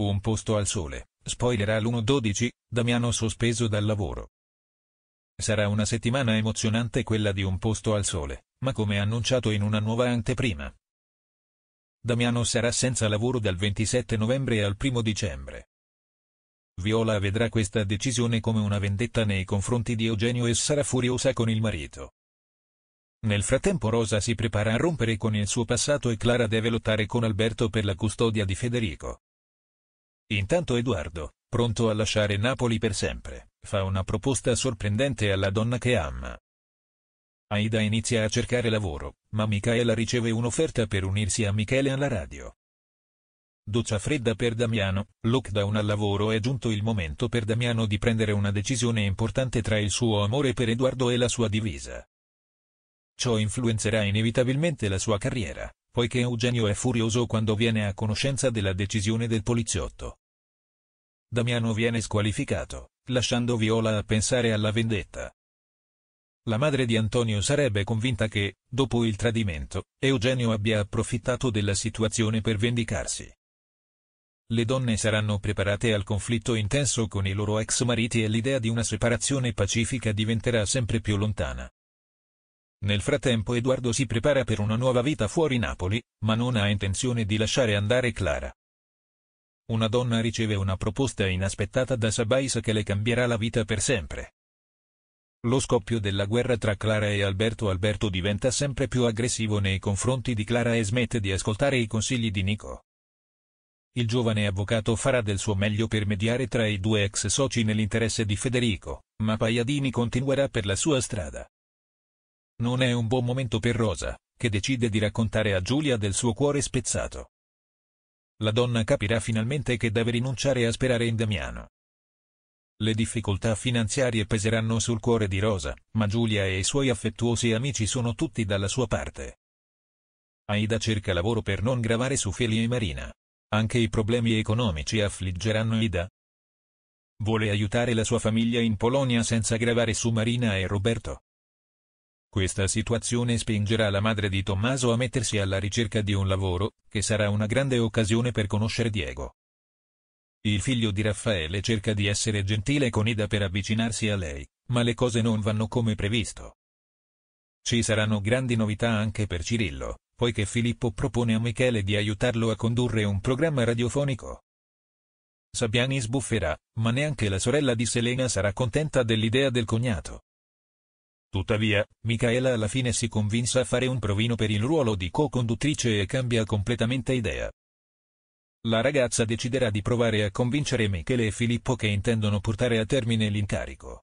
Un posto al sole, spoiler all'1.12, Damiano sospeso dal lavoro. Sarà una settimana emozionante quella di Un posto al sole, ma come annunciato in una nuova anteprima. Damiano sarà senza lavoro dal 27 novembre al 1 dicembre. Viola vedrà questa decisione come una vendetta nei confronti di Eugenio e sarà furiosa con il marito. Nel frattempo Rosa si prepara a rompere con il suo passato e Clara deve lottare con Alberto per la custodia di Federico. Intanto Edoardo, pronto a lasciare Napoli per sempre, fa una proposta sorprendente alla donna che ama. Aida inizia a cercare lavoro, ma Michaela riceve un'offerta per unirsi a Michele alla radio. Doccia fredda per Damiano, lockdown al lavoro è giunto il momento per Damiano di prendere una decisione importante tra il suo amore per Edoardo e la sua divisa. Ciò influenzerà inevitabilmente la sua carriera, poiché Eugenio è furioso quando viene a conoscenza della decisione del poliziotto. Damiano viene squalificato, lasciando Viola a pensare alla vendetta. La madre di Antonio sarebbe convinta che, dopo il tradimento, Eugenio abbia approfittato della situazione per vendicarsi. Le donne saranno preparate al conflitto intenso con i loro ex mariti e l'idea di una separazione pacifica diventerà sempre più lontana. Nel frattempo Edoardo si prepara per una nuova vita fuori Napoli, ma non ha intenzione di lasciare andare Clara una donna riceve una proposta inaspettata da Sabais che le cambierà la vita per sempre. Lo scoppio della guerra tra Clara e Alberto Alberto diventa sempre più aggressivo nei confronti di Clara e smette di ascoltare i consigli di Nico. Il giovane avvocato farà del suo meglio per mediare tra i due ex soci nell'interesse di Federico, ma Paiadini continuerà per la sua strada. Non è un buon momento per Rosa, che decide di raccontare a Giulia del suo cuore spezzato la donna capirà finalmente che deve rinunciare a sperare in Damiano. Le difficoltà finanziarie peseranno sul cuore di Rosa, ma Giulia e i suoi affettuosi amici sono tutti dalla sua parte. Aida cerca lavoro per non gravare su Felio e Marina. Anche i problemi economici affliggeranno Aida. Vuole aiutare la sua famiglia in Polonia senza gravare su Marina e Roberto. Questa situazione spingerà la madre di Tommaso a mettersi alla ricerca di un lavoro, che sarà una grande occasione per conoscere Diego. Il figlio di Raffaele cerca di essere gentile con Ida per avvicinarsi a lei, ma le cose non vanno come previsto. Ci saranno grandi novità anche per Cirillo, poiché Filippo propone a Michele di aiutarlo a condurre un programma radiofonico. Sabiani sbufferà, ma neanche la sorella di Selena sarà contenta dell'idea del cognato. Tuttavia, Michaela alla fine si convinse a fare un provino per il ruolo di co-conduttrice e cambia completamente idea. La ragazza deciderà di provare a convincere Michele e Filippo che intendono portare a termine l'incarico.